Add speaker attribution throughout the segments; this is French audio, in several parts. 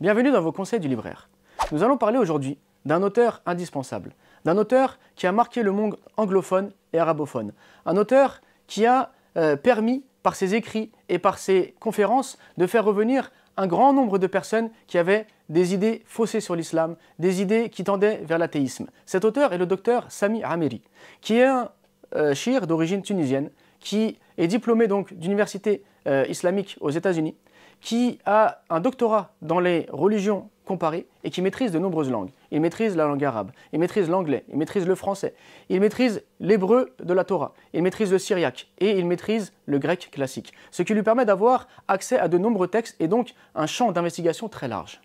Speaker 1: Bienvenue dans vos conseils du libraire. Nous allons parler aujourd'hui d'un auteur indispensable, d'un auteur qui a marqué le monde anglophone et arabophone, un auteur qui a euh, permis, par ses écrits et par ses conférences, de faire revenir un grand nombre de personnes qui avaient des idées faussées sur l'islam, des idées qui tendaient vers l'athéisme. Cet auteur est le docteur Sami Ameri, qui est un euh, d'origine tunisienne, qui est diplômé donc d'université euh, islamique aux États-Unis, qui a un doctorat dans les religions comparées et qui maîtrise de nombreuses langues. Il maîtrise la langue arabe, il maîtrise l'anglais, il maîtrise le français, il maîtrise l'hébreu de la Torah, il maîtrise le syriaque et il maîtrise le grec classique, ce qui lui permet d'avoir accès à de nombreux textes et donc un champ d'investigation très large.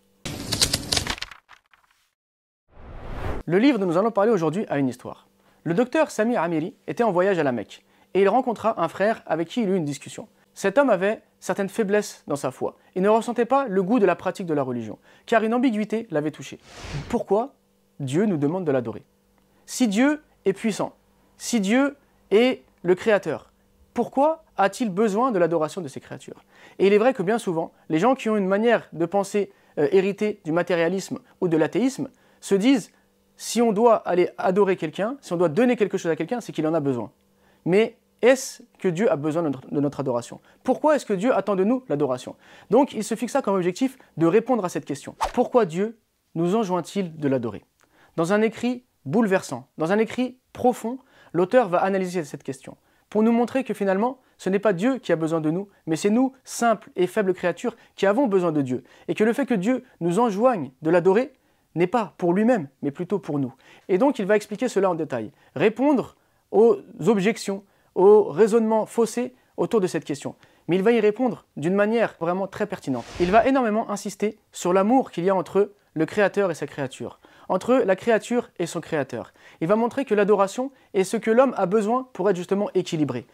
Speaker 1: Le livre dont nous allons parler aujourd'hui a une histoire. Le docteur Samir Amiri était en voyage à la Mecque et il rencontra un frère avec qui il eut une discussion. Cet homme avait certaines faiblesses dans sa foi et ne ressentait pas le goût de la pratique de la religion, car une ambiguïté l'avait touché. Pourquoi Dieu nous demande de l'adorer Si Dieu est puissant, si Dieu est le Créateur, pourquoi a-t-il besoin de l'adoration de ses créatures Et il est vrai que bien souvent, les gens qui ont une manière de penser euh, héritée du matérialisme ou de l'athéisme se disent si on doit aller adorer quelqu'un, si on doit donner quelque chose à quelqu'un, c'est qu'il en a besoin. Mais est-ce que Dieu a besoin de notre, adoration Pourquoi est-ce que Dieu attend de nous l'adoration Donc il se fixa comme objectif de répondre à cette question. Pourquoi Dieu nous enjoint-il de l'adorer Dans un écrit bouleversant, dans un écrit profond, l'auteur va analyser cette question pour nous montrer que finalement, ce n'est pas Dieu qui a besoin de nous, mais c'est nous, simples et faibles créatures, qui avons besoin de Dieu, et que le fait que Dieu nous enjoigne de l'adorer n'est pas pour lui-même, mais plutôt pour nous. Et donc il va expliquer cela en détail. Répondre aux objections au raisonnement faussé autour de cette question. Mais il va y répondre d'une manière vraiment très pertinente. Il va énormément insister sur l'amour qu'il y a entre le Créateur et sa créature, entre la créature et son Créateur. Il va montrer que l'adoration est ce que l'homme a besoin pour être justement équilibré.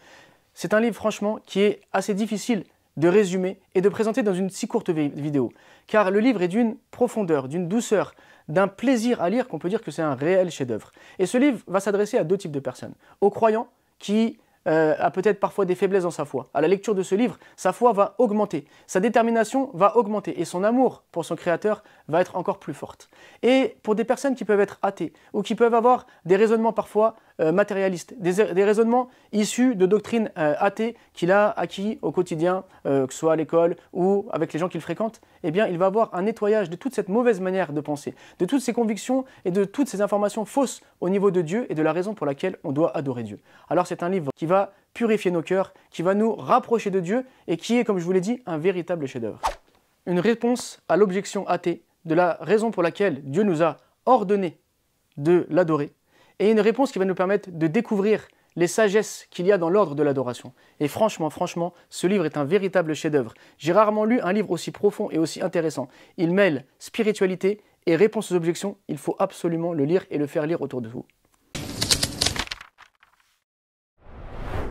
Speaker 1: C'est un livre franchement qui est assez difficile de résumer et de présenter dans une si courte vidéo. Car le livre est d'une profondeur, d'une douceur, d'un plaisir à lire qu'on peut dire que c'est un réel chef-d'œuvre. Et ce livre va s'adresser à deux types de personnes. Aux croyants qui euh, a peut-être parfois des faiblesses dans sa foi. À la lecture de ce livre, sa foi va augmenter, sa détermination va augmenter et son amour pour son Créateur va être encore plus forte. Et pour des personnes qui peuvent être athées ou qui peuvent avoir des raisonnements parfois euh, matérialistes, des, raisonnements issus de doctrines euh, athées qu'il a acquis au quotidien, euh, que ce soit à l'école ou avec les gens qu'il fréquente, eh bien il va avoir un nettoyage de toute cette mauvaise manière de penser, de toutes ces convictions et de toutes ces informations fausses au niveau de Dieu et de la raison pour laquelle on doit adorer Dieu. Alors c'est un livre qui va purifier nos cœurs, qui va nous rapprocher de Dieu et qui est, comme je vous l'ai dit, un véritable chef-d'œuvre. Une réponse à l'objection athée de la raison pour laquelle Dieu nous a ordonné de l'adorer, et une réponse qui va nous permettre de découvrir les sagesses qu'il y a dans l'ordre de l'adoration. Et franchement, franchement, ce livre est un véritable chef-d'œuvre. J'ai rarement lu un livre aussi profond et aussi intéressant. Il mêle spiritualité et réponse aux objections. Il faut absolument le lire et le faire lire autour de vous.